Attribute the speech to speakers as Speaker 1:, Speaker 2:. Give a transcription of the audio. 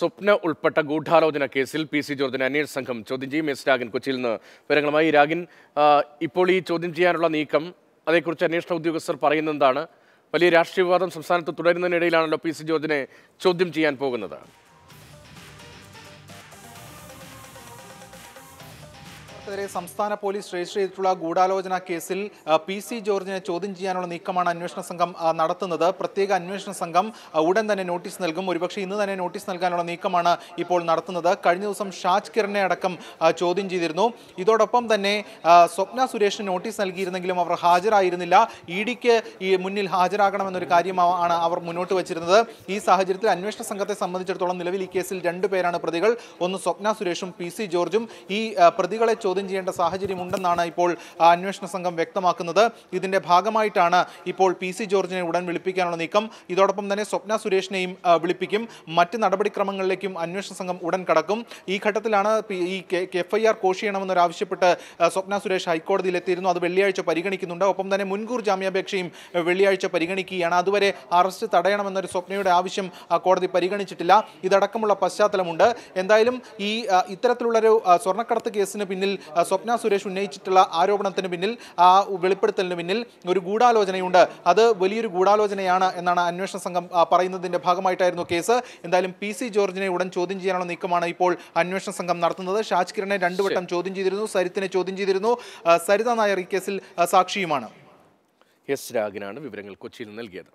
Speaker 1: സ്വപ്ന ഉൾപ്പെട്ട ഗൂഢാലോചന കേസിൽ പി സി ജോർജിനെ അന്വേഷണ സംഘം ചോദ്യം ചെയ്യും എസ് രാഗിൻ കൊച്ചിയിൽ നിന്ന് വിവരങ്ങളുമായി രാഗിൻ ഇപ്പോൾ ഈ ചോദ്യം ചെയ്യാനുള്ള നീക്കം അതേക്കുറിച്ച് അന്വേഷണ ഉദ്യോഗസ്ഥർ പറയുന്നതാണ് വലിയ രാഷ്ട്രീയ വിവാദം സംസ്ഥാനത്ത് തുടരുന്നതിനിടയിലാണല്ലോ പി സി ജോർജിനെ ചോദ്യം ചെയ്യാൻ പോകുന്നത്
Speaker 2: നേരെ സംസ്ഥാന പോലീസ് രജിസ്റ്റർ ചെയ്തിട്ടുള്ള ഗൂഢാലോചന കേസിൽ പി സി ജോർജിനെ ചോദ്യം ചെയ്യാനുള്ള നീക്കമാണ് അന്വേഷണ സംഘം നടത്തുന്നത് പ്രത്യേക അന്വേഷണ സംഘം ഉടൻ തന്നെ നോട്ടീസ് നൽകും ഒരുപക്ഷെ ഇന്ന് തന്നെ നോട്ടീസ് നൽകാനുള്ള നീക്കമാണ് ഇപ്പോൾ നടത്തുന്നത് കഴിഞ്ഞ ദിവസം ഷാജ് കിരണിനെ അടക്കം ചോദ്യം ചെയ്തിരുന്നു ഇതോടൊപ്പം തന്നെ സ്വപ്ന സുരേഷിന് നോട്ടീസ് നൽകിയിരുന്നെങ്കിലും അവർ ഹാജരായിരുന്നില്ല ഇ ഡിക്ക് ഈ മുന്നിൽ ഹാജരാകണമെന്നൊരു കാര്യമാണ് അവർ മുന്നോട്ട് വച്ചിരുന്നത് ഈ സാഹചര്യത്തിൽ അന്വേഷണ സംഘത്തെ സംബന്ധിച്ചിടത്തോളം നിലവിൽ ഈ കേസിൽ രണ്ടുപേരാണ് പേരാണ് പ്രതികൾ ഒന്ന് സ്വപ്ന സുരേഷും പി സി ജോർജും ഈ പ്രതികളെ ചോദ്യം ചോദ്യം ചെയ്യേണ്ട സാഹചര്യമുണ്ടെന്നാണ് ഇപ്പോൾ അന്വേഷണ സംഘം വ്യക്തമാക്കുന്നത് ഇതിന്റെ ഭാഗമായിട്ടാണ് ഇപ്പോൾ പി സി ജോർജിനെ ഉടൻ വിളിപ്പിക്കാനുള്ള നീക്കം ഇതോടൊപ്പം തന്നെ സ്വപ്ന സുരേഷിനെയും വിളിപ്പിക്കും മറ്റ് നടപടിക്രമങ്ങളിലേക്കും അന്വേഷണ സംഘം ഉടൻ കടക്കും ഈ ഘട്ടത്തിലാണ് ഈ എഫ് ഐ ആർ കോഷ് ചെയ്യണമെന്നൊരാവശ്യപ്പെട്ട് സ്വപ്ന സുരേഷ് ഹൈക്കോടതിയിൽ എത്തിയിരുന്നു അത് വെള്ളിയാഴ്ച പരിഗണിക്കുന്നുണ്ട് ഒപ്പം തന്നെ മുൻകൂർ ജാമ്യാപേക്ഷയും വെള്ളിയാഴ്ച പരിഗണിക്കുകയാണ് അതുവരെ അറസ്റ്റ് തടയണമെന്നൊരു സ്വപ്നയുടെ ആവശ്യം കോടതി പരിഗണിച്ചിട്ടില്ല ഇതടക്കമുള്ള പശ്ചാത്തലമുണ്ട് എന്തായാലും ഈ ഇത്തരത്തിലുള്ളൊരു സ്വർണ്ണക്കടത്ത് കേസിന് പിന്നിൽ സ്വപ്ന സുരേഷ് ഉന്നയിച്ചിട്ടുള്ള ആരോപണത്തിന് പിന്നിൽ ആ വെളിപ്പെടുത്തലിന് പിന്നിൽ ഒരു ഗൂഢാലോചനയുണ്ട് അത് വലിയൊരു ഗൂഢാലോചനയാണ് എന്നാണ് അന്വേഷണ സംഘം പറയുന്നതിൻ്റെ ഭാഗമായിട്ടായിരുന്നു കേസ് എന്തായാലും പി സി ജോർജിനെ ഉടൻ ചോദ്യം ചെയ്യാനുള്ള നീക്കമാണ് ഇപ്പോൾ അന്വേഷണ സംഘം നടത്തുന്നത് ഷാജ് കിരണിനെ രണ്ടു വട്ടം ചോദ്യം ചെയ്തിരുന്നു സരിത്തിനെ ചോദ്യം ചെയ്തിരുന്നു സരിത നായർ ഈ കേസിൽ സാക്ഷിയുമാണ്
Speaker 1: എസ് രാഗിനാണ് വിവരങ്ങൾ
Speaker 2: കൊച്ചിയിൽ നൽകിയത്